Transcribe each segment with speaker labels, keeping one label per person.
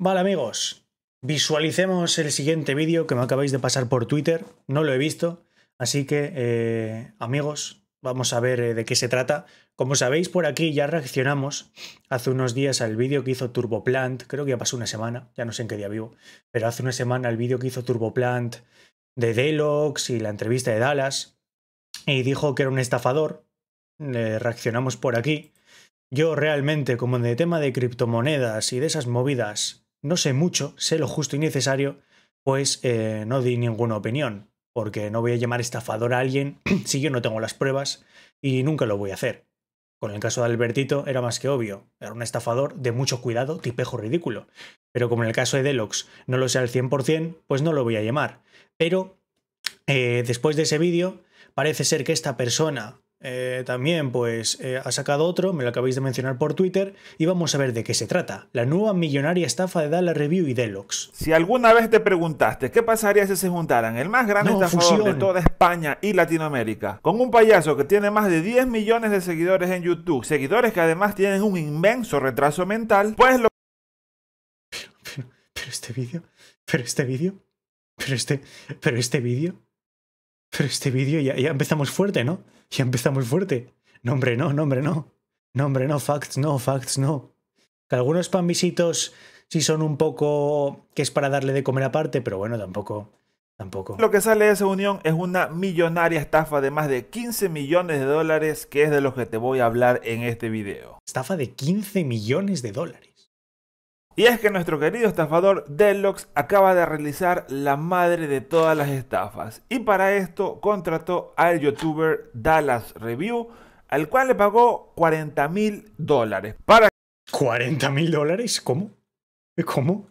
Speaker 1: Vale amigos, visualicemos el siguiente vídeo que me acabáis de pasar por Twitter, no lo he visto, así que eh, amigos, vamos a ver eh, de qué se trata. Como sabéis por aquí ya reaccionamos hace unos días al vídeo que hizo Turboplant, creo que ya pasó una semana, ya no sé en qué día vivo, pero hace una semana el vídeo que hizo Turboplant de Delox y la entrevista de Dallas, y dijo que era un estafador, eh, reaccionamos por aquí. Yo realmente, como en el tema de criptomonedas y de esas movidas, no sé mucho, sé lo justo y necesario, pues eh, no di ninguna opinión, porque no voy a llamar estafador a alguien si yo no tengo las pruebas y nunca lo voy a hacer. Con el caso de Albertito era más que obvio, era un estafador de mucho cuidado, tipejo ridículo. Pero como en el caso de Deluxe no lo sé al 100%, pues no lo voy a llamar. Pero eh, después de ese vídeo, parece ser que esta persona eh, también pues eh, ha sacado otro, me lo acabáis de mencionar por Twitter, y vamos a ver de qué se trata. La nueva millonaria estafa de Dala Review y Deluxe. Si alguna vez te preguntaste qué pasaría si se juntaran el más grande estafador de toda
Speaker 2: España y Latinoamérica, con un payaso que tiene más de 10 millones de seguidores en YouTube, seguidores que además tienen un inmenso retraso mental, pues lo...
Speaker 1: Pero, pero este vídeo, pero este vídeo, pero este, pero este vídeo... Pero este vídeo ya, empezamos fuerte, ¿no? Ya empezamos fuerte. No, hombre, no, no, hombre, no. No, hombre, no, facts, no, facts, no. Que algunos panvisitos sí son un poco que es para darle de comer aparte, pero bueno, tampoco. Tampoco.
Speaker 2: Lo que sale de esa unión es una millonaria estafa de más de 15 millones de dólares, que es de los que te voy a hablar en este vídeo. Estafa de 15 millones de dólares. Y es que nuestro querido estafador Delox acaba de realizar la madre de todas las estafas. Y para esto contrató al youtuber Dallas Review, al cual le pagó 40 mil dólares. Para... ¿40 mil dólares? ¿Cómo? ¿Cómo?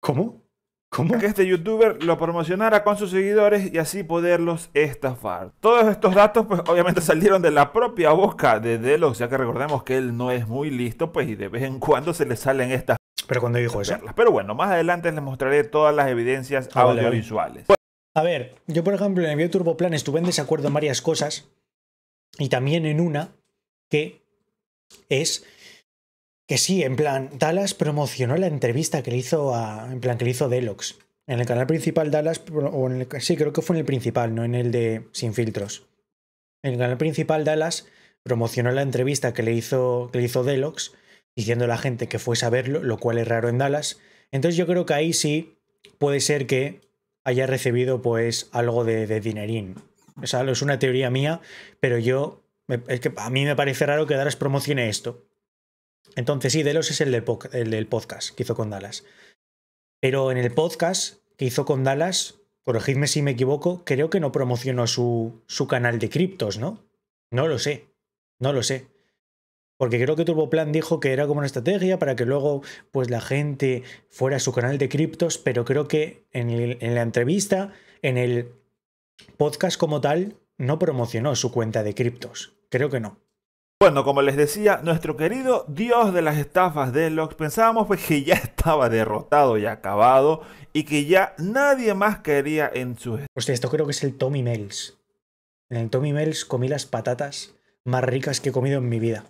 Speaker 2: ¿Cómo? ¿Cómo? Que este youtuber lo promocionara con sus seguidores y así poderlos estafar. Todos estos datos, pues obviamente salieron de la propia boca de Delux, ya que recordemos que él no es muy listo, pues y de vez en cuando se le salen estas pero cuando dijo eso. Pero bueno, más adelante les mostraré todas las evidencias ah, audiovisuales.
Speaker 1: A ver, yo por ejemplo en el Turbo Plan estuve en desacuerdo en varias cosas y también en una que es que sí, en plan, Dallas promocionó la entrevista que le hizo en plan, que le hizo Delox. En el canal principal Dallas, o en sí, creo que fue en el principal, no en el de Sin Filtros. En el canal principal Dallas promocionó la entrevista que le hizo, que le hizo Delox diciendo a la gente que fue a verlo, lo cual es raro en Dallas. Entonces yo creo que ahí sí puede ser que haya recibido pues algo de, dinerín. O sea, es una teoría mía, pero yo, es que a mí me parece raro que Dallas promocione esto. Entonces sí, Delos es el del, podcast que hizo con Dallas. Pero en el podcast que hizo con Dallas, corregidme si me equivoco, creo que no promocionó su, su canal de criptos, ¿no? No lo sé, no lo sé. Porque creo que Plan dijo que era como una estrategia para que luego pues, la gente fuera a su canal de criptos, pero creo que en, la entrevista, en el podcast como tal, no promocionó su cuenta de criptos. Creo que no.
Speaker 2: Bueno, como les decía, nuestro querido dios de las estafas de Locks, pensábamos pues que ya estaba
Speaker 1: derrotado y acabado y que ya nadie más quería en su... Hostia, esto creo que es el Tommy Mills. En el Tommy Mills comí las patatas más ricas que he comido en mi vida.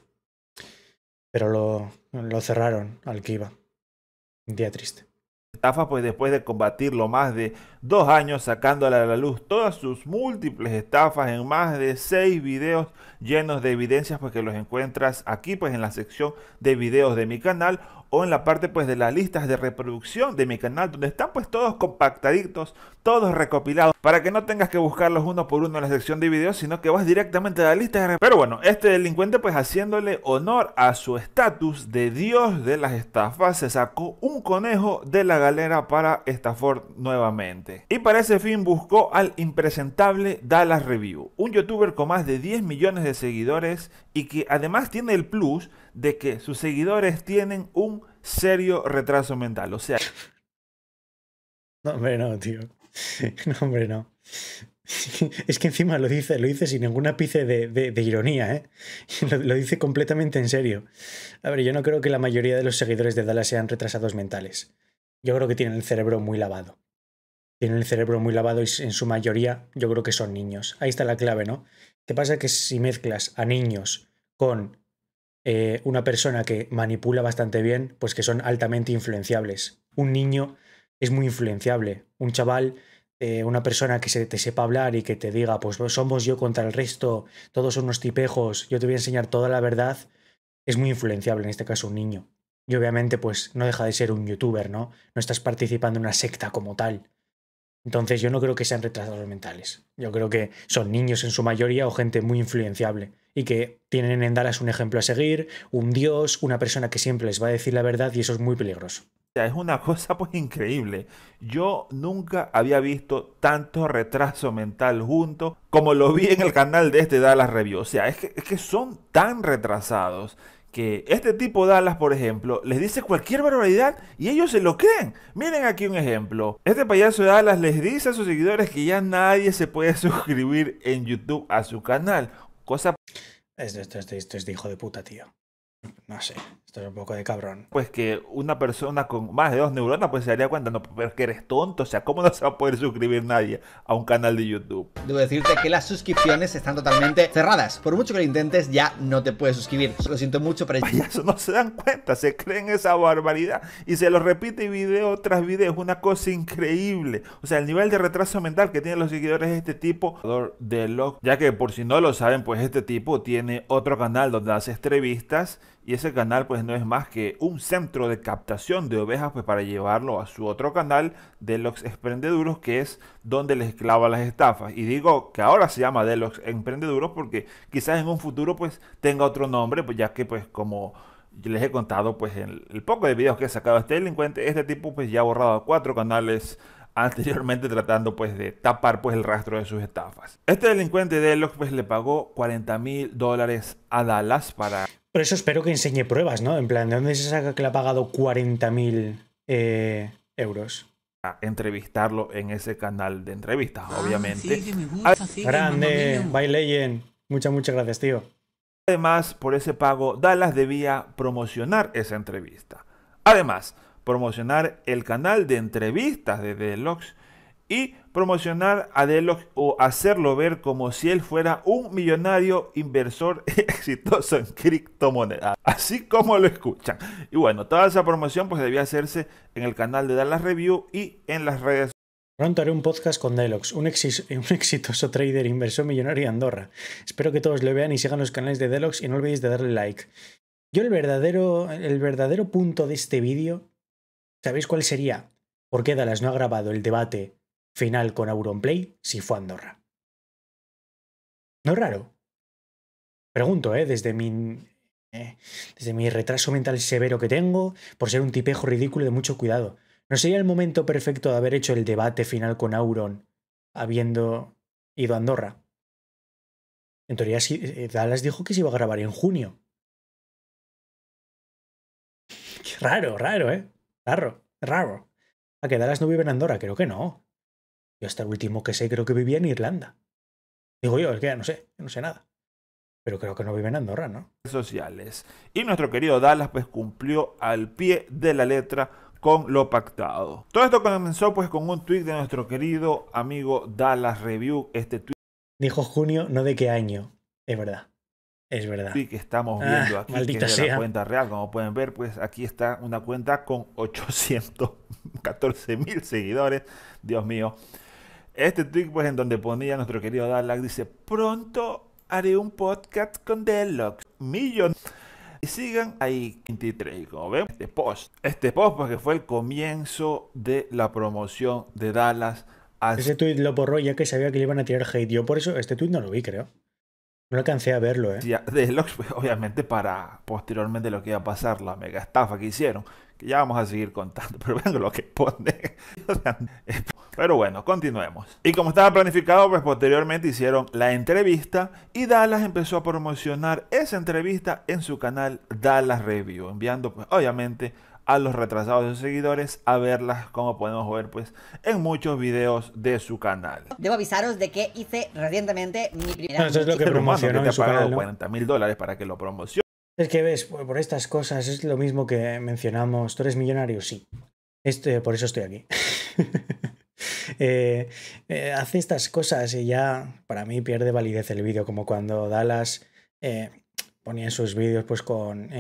Speaker 1: Pero lo, lo cerraron al que Un día triste.
Speaker 2: Estafa, pues después de combatir lo más de dos años sacándole a la luz todas sus múltiples estafas en más de seis videos llenos de evidencias, pues que los encuentras aquí pues en la sección de videos de mi canal o en la parte pues de las listas de reproducción de mi canal donde están pues todos compactaditos, todos recopilados para que no tengas que buscarlos uno por uno en la sección de videos, sino que vas directamente a la lista de Pero bueno, este delincuente pues haciéndole honor a su estatus de dios de las estafas, se sacó un conejo de la galera para estafar nuevamente. Y para ese fin buscó al impresentable Dallas Review, un youtuber con más de 10 millones de seguidores y que además tiene el plus de que sus seguidores tienen un serio retraso mental. O
Speaker 1: sea... No, hombre, no, tío. No, hombre, no. Es que encima lo dice, lo dice sin ningún ápice de, ironía, ¿eh? lo, dice completamente en serio. A ver, yo no creo que la mayoría de los seguidores de Dallas sean retrasados mentales. Yo creo que tienen el cerebro muy lavado tienen el cerebro muy lavado y en su mayoría yo creo que son niños. Ahí está la clave, ¿no? ¿Qué pasa? Que si mezclas a niños con eh, una persona que manipula bastante bien, pues que son altamente influenciables. Un niño es muy influenciable. Un chaval, eh, una persona que se, te sepa hablar y que te diga, pues somos yo contra el resto, todos son unos tipejos, yo te voy a enseñar toda la verdad, es muy influenciable, en este caso un niño. Y obviamente, pues no deja de ser un youtuber, ¿no? No estás participando en una secta como tal. Entonces yo no creo que sean retrasados mentales. Yo creo que son niños en su mayoría o gente muy influenciable y que tienen en Dallas un ejemplo a seguir, un dios, una persona que siempre les va a decir la verdad y eso es muy peligroso.
Speaker 2: Es una cosa pues increíble. Yo nunca había visto tanto retraso mental junto como lo vi en el canal de este Dallas Review. O sea, es que, es que son tan retrasados que este tipo de alas, por ejemplo, les dice cualquier barbaridad y ellos se lo creen. Miren aquí un ejemplo. Este payaso de alas les dice a sus seguidores que ya nadie se puede suscribir en YouTube a su canal. Cosa... Esto, esto, esto, esto es hijo de
Speaker 1: puta, tío. No sé estoy un poco de cabrón.
Speaker 2: Pues que una persona con más de dos neuronas pues se daría cuenta, no, pero que eres tonto, o sea, ¿cómo no se va a poder suscribir nadie a un canal de YouTube? Debo decirte que las suscripciones están totalmente cerradas. Por mucho que lo intentes, ya no te puedes suscribir. Lo siento mucho, pero... Payaso, no se dan cuenta, se creen esa barbaridad y se lo repite video tras video, es una cosa increíble. O sea, el nivel de retraso mental que tienen los seguidores de este tipo de log, ya que por si no lo saben, pues este tipo tiene otro canal donde hace entrevistas y ese canal pues pues no es más que un centro de captación de ovejas pues, para llevarlo a su otro canal de los emprendeduros que es donde les clava las estafas. Y digo que ahora se llama de los emprendeduros porque quizás en un futuro pues tenga otro nombre, pues ya que pues como les he contado pues en el poco de videos que he sacado este delincuente, este tipo pues ya ha borrado cuatro canales anteriormente tratando pues de tapar pues el rastro de sus estafas. Este delincuente de los pues le pagó 40 mil dólares a Dallas para
Speaker 1: por eso espero que enseñe pruebas, ¿no? En plan, ¿de dónde se saca que le ha pagado 40.000 eh, euros? A entrevistarlo en ese canal de entrevistas,
Speaker 2: ah, obviamente. Sí, me gusta, sí, Grande, bye Legend. Muchas, muchas gracias, tío. Además, por ese pago, Dallas debía promocionar esa entrevista. Además, promocionar el canal de entrevistas de Deluxe y promocionar a Delox o hacerlo ver como si él fuera un millonario inversor exitoso en criptomonedas. Así como lo escuchan. Y bueno, toda esa promoción pues debía hacerse en el
Speaker 1: canal de Dallas Review y en las redes Pronto haré un podcast con Delox, un, exitoso trader inversor millonario de Andorra. Espero que todos lo vean y sigan los canales de Delox y no olvidéis de darle like. Yo el verdadero, el verdadero punto de este vídeo, ¿sabéis cuál sería? ¿Por qué Dallas no ha grabado el debate Final con Auronplay si fue Andorra. No es raro. Pregunto, ¿eh? desde mi eh, desde mi retraso mental severo que tengo, por ser un tipejo ridículo de mucho cuidado. ¿No sería el momento perfecto de haber hecho el debate final con Auron, habiendo ido a Andorra? En teoría, eh, eh, Dallas dijo que se iba a grabar en junio. raro, raro, ¿eh? Raro, raro. ¿A ah, que Dallas no vive en Andorra? Creo que no. Yo hasta el último que sé creo que vivía en Irlanda. Digo yo, es que ya no sé, no sé nada. Pero creo que no vive en Andorra, ¿no?
Speaker 2: Sociales. Y nuestro querido Dallas pues cumplió al pie de la letra con lo pactado. Todo esto comenzó pues con un tweet de nuestro querido amigo Dallas Review.
Speaker 1: Este tweet Dijo junio, no de qué año. Es verdad.
Speaker 2: Es verdad. Sí, que estamos ah, viendo aquí. Maldita la cuenta real. Como pueden ver, pues aquí está una cuenta con 814.000 mil seguidores. Dios mío. Este tweet, pues, en donde ponía nuestro querido Dalak, dice: Pronto haré un podcast con Deluxe. Millón. Y sigan ahí 23, como ven, este post. Este post, pues, que fue el comienzo de la promoción de Dallas.
Speaker 1: Ese tweet lo borró ya que sabía que le iban a tirar hate. Yo por eso este tweet no lo vi, creo. No alcancé a verlo, ¿eh?
Speaker 2: Deluxe, pues, obviamente, para posteriormente lo que iba a pasar, la mega estafa que hicieron ya vamos a seguir contando, pero vengo lo que pone. pero bueno, continuemos. Y como estaba planificado, pues posteriormente hicieron la entrevista y Dallas empezó a promocionar esa entrevista en su canal Dallas Review, enviando pues obviamente a los retrasados de sus seguidores a verlas como podemos ver pues en muchos videos de su canal. Debo avisaros de que hice recientemente mi primera... Eso es lo que promocionó su 40 mil dólares para que lo promocione
Speaker 1: es que ves, por estas cosas es lo mismo que mencionamos, tú eres millonario, sí. Este, por eso estoy aquí. Eh, eh, hace estas cosas y ya para mí pierde validez el vídeo, como cuando Dallas eh, ponía en sus vídeos pues con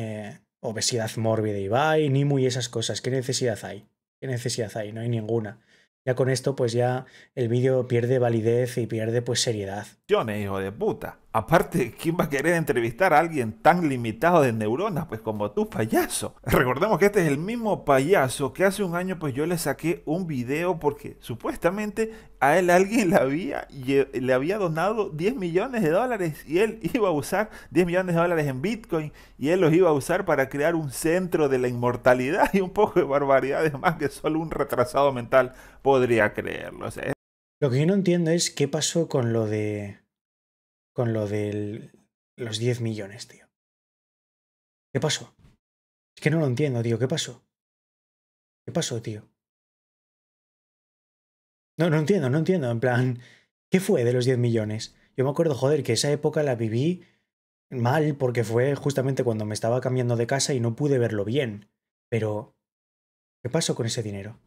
Speaker 1: obesidad mórbida y va y ni muy esas cosas. ¿Qué necesidad hay? ¿Qué necesidad hay? No hay ninguna. Ya con esto, pues ya el vídeo pierde validez y pierde pues seriedad.
Speaker 2: Yo me hijo de puta. Aparte, ¿quién va a querer entrevistar a alguien tan limitado de neuronas, pues como tú, payaso? Recordemos que este es el mismo payaso que hace un año pues yo le saqué un video porque supuestamente a él alguien le había, le había donado 10 millones de dólares y él iba a usar 10 millones de dólares en Bitcoin y él los iba a usar para crear un centro de la inmortalidad y un poco de barbaridades más que solo un retrasado mental podría creerlo.
Speaker 1: lo que yo no entiendo es qué pasó con lo de con lo de los 10 millones, tío. ¿Qué pasó? Es que no lo entiendo, tío. ¿Qué pasó? ¿Qué pasó, tío? No, no entiendo, no entiendo. En plan, ¿qué fue de los 10 millones? Yo me acuerdo, joder, que esa época la viví mal porque fue justamente cuando me estaba cambiando de casa y no pude verlo bien. Pero, ¿qué pasó con ese dinero?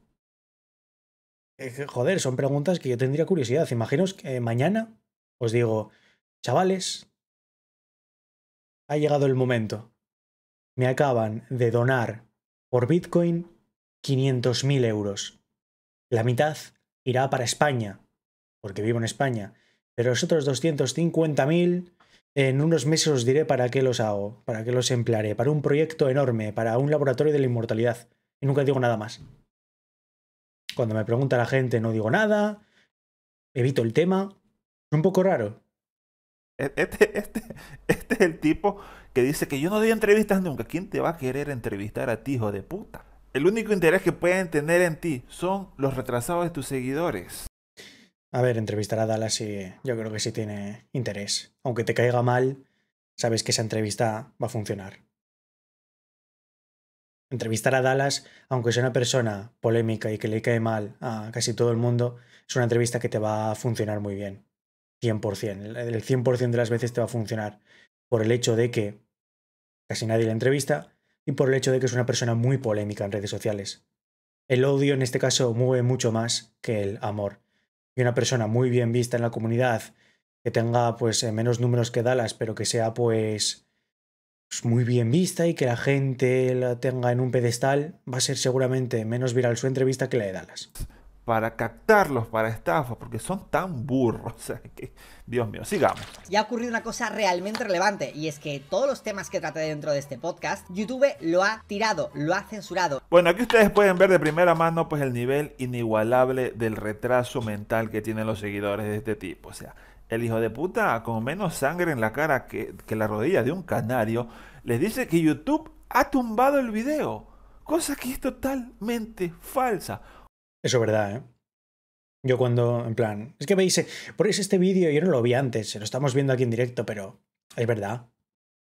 Speaker 1: joder, son preguntas que yo tendría curiosidad. Imaginaos que mañana os digo, Chavales, ha llegado el momento. Me acaban de donar por Bitcoin 500.000 euros. La mitad irá para España, porque vivo en España. Pero los otros 250.000 en unos meses os diré para qué los hago, para qué los emplearé, para un proyecto enorme, para un laboratorio de la inmortalidad. Y nunca digo nada más. Cuando me pregunta la gente no digo nada, evito el tema. Es un poco raro. E-, este, este, este, es el tipo que dice que yo
Speaker 2: no doy entrevistas nunca. ¿Quién te va a querer entrevistar a ti, hijo de puta? El único interés que pueden tener en ti son los retrasados de tus seguidores.
Speaker 1: A ver, entrevistar a Dallas sí, yo creo que sí tiene interés. Aunque te caiga mal, sabes que esa entrevista va a funcionar. Entrevistar a Dallas, aunque sea una persona polémica y que le cae mal a casi todo el mundo, es una entrevista que te va a funcionar muy bien. 100%. El 100% de las veces te va a funcionar por el hecho de que casi nadie la entrevista y por el hecho de que es una persona muy polémica en redes sociales. El odio en este caso mueve mucho más que el amor. Y una persona muy bien vista en la comunidad, que tenga pues eh, menos números que Dallas, pero que sea pues, pues muy bien vista y que la gente la tenga en un pedestal, va a ser seguramente menos viral su entrevista que la de Dallas
Speaker 2: para captarlos para estafas, porque son tan burros. O sea, que, Dios mío, sigamos. Ya ha ocurrido una cosa realmente relevante, y es que todos los temas que traté dentro de este podcast, YouTube lo ha tirado, lo ha censurado. Bueno, aquí ustedes pueden ver de primera mano pues el nivel inigualable del retraso mental que tienen los seguidores de este tipo. O sea, el hijo de puta con menos sangre en la cara que, que la rodilla de un canario, les
Speaker 1: dice que YouTube ha tumbado el video. Cosa que es totalmente falsa. Eso es verdad, ¿eh? Yo cuando, en plan, es que veis por eso este vídeo, yo no lo vi antes, se lo estamos viendo aquí en directo, pero es verdad.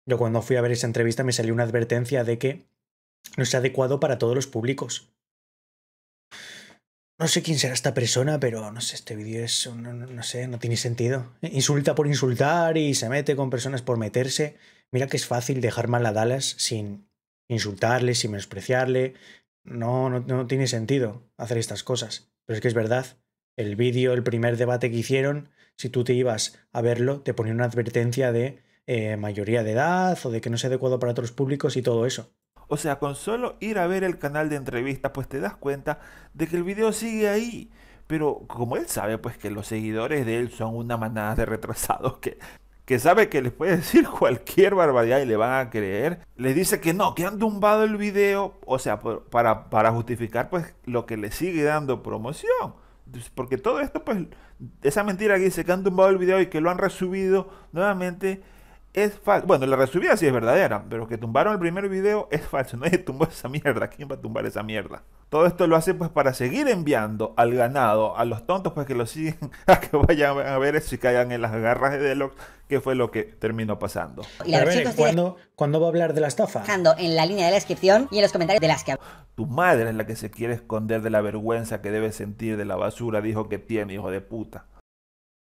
Speaker 1: Yo cuando fui a ver esa entrevista me salió una advertencia de que no es adecuado para todos los públicos. No sé quién será esta persona, pero no sé, este vídeo es, no, sé, no tiene sentido. Insulta por insultar y se mete con personas por meterse. Mira que es fácil dejar mal a Dallas sin insultarle, sin menospreciarle, no, no, no tiene sentido hacer estas cosas. Pero es que es verdad. El vídeo, el primer debate que hicieron, si tú te ibas a verlo, te ponía una advertencia de eh, mayoría de edad o de que no sea adecuado para otros públicos y todo eso.
Speaker 2: O sea, con solo ir a ver el canal de entrevistas, pues te das cuenta de que el vídeo sigue ahí. Pero como él sabe, pues que los seguidores de él son una manada de retrasados que que sabe que les puede decir cualquier barbaridad y le van a creer, les dice que no, que han tumbado el video, o sea, para, para justificar pues lo que le sigue dando promoción. Porque todo esto, pues, esa mentira que dice que han tumbado el video y que lo han resubido nuevamente, es falso. Bueno, la resubida sí es verdadera, pero que tumbaron el primer video es falso. Nadie tumbó esa mierda. ¿Quién va a tumbar esa mierda? Todo esto lo hace pues para seguir enviando al ganado, a los tontos pues que lo siguen, a que vayan a ver eso y caigan en las garras de Delox, que fue lo que terminó pasando. Y la versión cuando
Speaker 1: ¿cuándo, va a hablar de la estafa? Dejando en la línea de la descripción y en los comentarios de las que...
Speaker 2: Tu madre es la que se quiere esconder de la vergüenza que debe sentir de la basura, dijo que tiene, hijo de puta.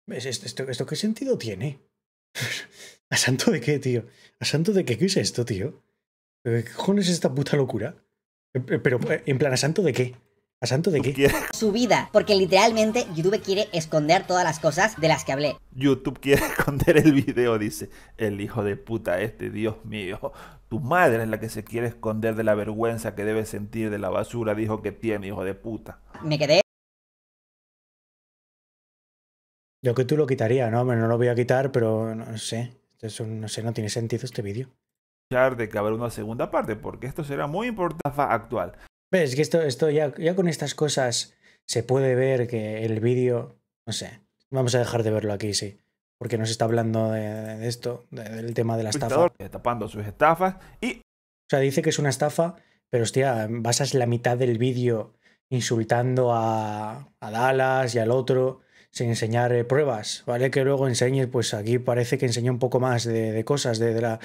Speaker 1: Pues, esto qué sentido tiene? ¿A santo de qué, tío? ¿A santo de qué? ¿Qué es esto, tío? ¿Qué cojones es esta puta locura? Eh, eh, pero, eh, en plan, ¿a santo de qué? ¿A santo de qué? Su vida,
Speaker 2: porque literalmente YouTube quiere esconder todas las cosas de las que hablé. YouTube quiere esconder el video, dice el hijo de puta este, Dios mío. Tu madre es la que se quiere esconder de la vergüenza que debe sentir de la basura, dijo que tiene, hijo de
Speaker 1: puta. Me quedé Lo que tú lo quitaría, ¿no? no lo voy a quitar, pero no sé. no sé, no tiene sentido este vídeo.
Speaker 2: De que habrá una segunda parte, porque esto será muy importante actual.
Speaker 1: Ves que esto, esto ya, ya con estas cosas se puede ver que el vídeo, no sé, vamos a dejar de verlo aquí, sí porque no se está hablando de, esto, del tema de la estafa.
Speaker 2: Tapando sus estafas
Speaker 1: y... O sea, dice que es una estafa, pero hostia, basas la mitad del vídeo insultando a, a Dallas y al otro sin enseñar eh, pruebas, ¿vale? Que luego enseñe, pues aquí parece que enseñó un poco más de, cosas, de, la,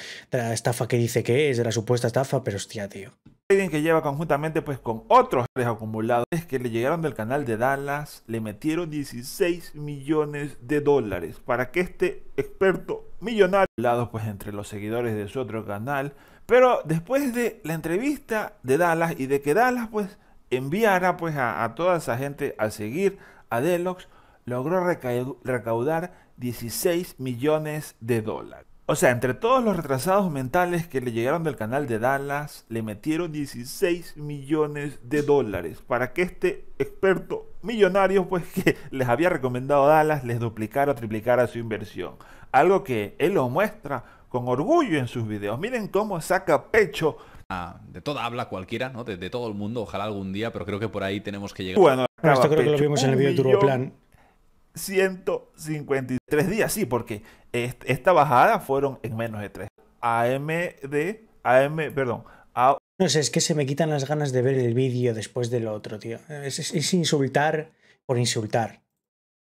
Speaker 1: estafa que dice que es, de la supuesta estafa, pero hostia, tío.
Speaker 2: Que lleva conjuntamente pues con otros acumulados que le llegaron del canal de Dallas, le metieron 16 millones de dólares para que este experto millonario, Lado, pues entre los seguidores de su otro canal, pero después de la entrevista de Dallas y de que Dallas pues enviara pues a, toda esa gente a seguir a Delox, logró recaudar 16 millones de dólares. O sea, entre todos los retrasados mentales que le llegaron del canal de Dallas, le metieron 16 millones de dólares para que este experto millonario, pues que les había recomendado Dallas, les duplicara o triplicara su inversión. Algo que él lo muestra con orgullo en sus videos. Miren cómo saca pecho. Ah, de toda habla cualquiera, ¿no? De, todo el mundo, ojalá algún día, pero creo que por ahí tenemos que llegar. Bueno, ah, esto creo que lo vimos en el video de Plan 153 días, sí, porque esta bajada fueron en menos de 3. AMD, AM, perdón.
Speaker 1: No sé, es que se me quitan las ganas de ver el vídeo después del otro, tío. Es, insultar por insultar.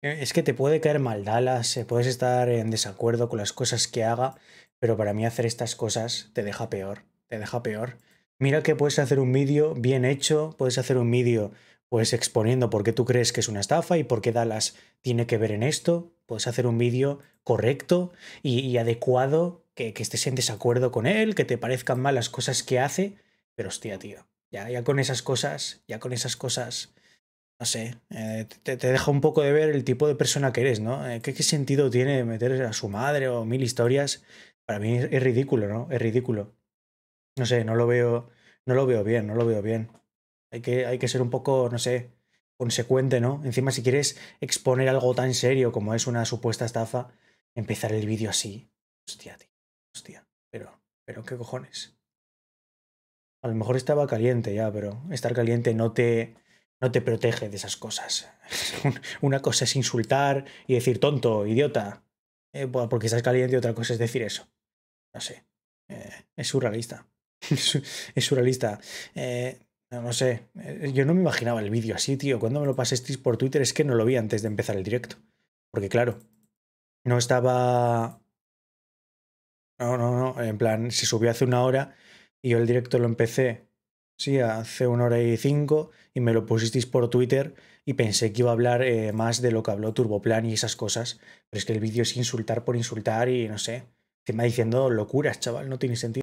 Speaker 1: Eh, es que te puede caer mal Dallas, eh, puedes estar en desacuerdo con las cosas que haga, pero para mí hacer estas cosas te deja peor, te deja peor. Mira que puedes hacer un vídeo bien hecho, puedes hacer un vídeo pues exponiendo por qué tú crees que es una estafa y por qué Dallas tiene que ver en esto. Puedes hacer un vídeo correcto y, adecuado, que, que, estés en desacuerdo con él, que te parezcan mal las cosas que hace. Pero hostia, tío, ya, ya con esas cosas, ya con esas cosas, no sé, eh, te, deja un poco de ver el tipo de persona que eres, ¿no? Eh, ¿Qué, ¿Qué sentido tiene meter a su madre o mil historias? Para mí es ridículo, ¿no? Es ridículo. No sé, no lo veo, no lo veo bien, no lo veo bien. Hay que, hay que ser un poco, no sé, consecuente, ¿no? Encima, si quieres exponer algo tan serio como es una supuesta estafa, empezar el vídeo así. Hostia, tío. Hostia. Pero, pero, ¿qué cojones? A lo mejor estaba caliente ya, pero estar caliente no te, no te protege de esas cosas. una cosa es insultar y decir tonto, idiota, eh, porque estás caliente, y otra cosa es decir eso. No sé. Eh, es surrealista. es surrealista. Eh, no sé, eh, yo no me imaginaba el vídeo así, tío. Cuando me lo pasasteis por Twitter es que no lo vi antes de empezar el directo. Porque claro, no estaba... No, no, no. En plan, se subió hace una hora y yo el directo lo empecé, sí, hace una hora y cinco y me lo pusisteis por Twitter y pensé que iba a hablar eh, más de lo que habló Turboplan y esas cosas. Pero es que el vídeo es insultar por insultar y no sé. va diciendo locuras, chaval, no tiene sentido.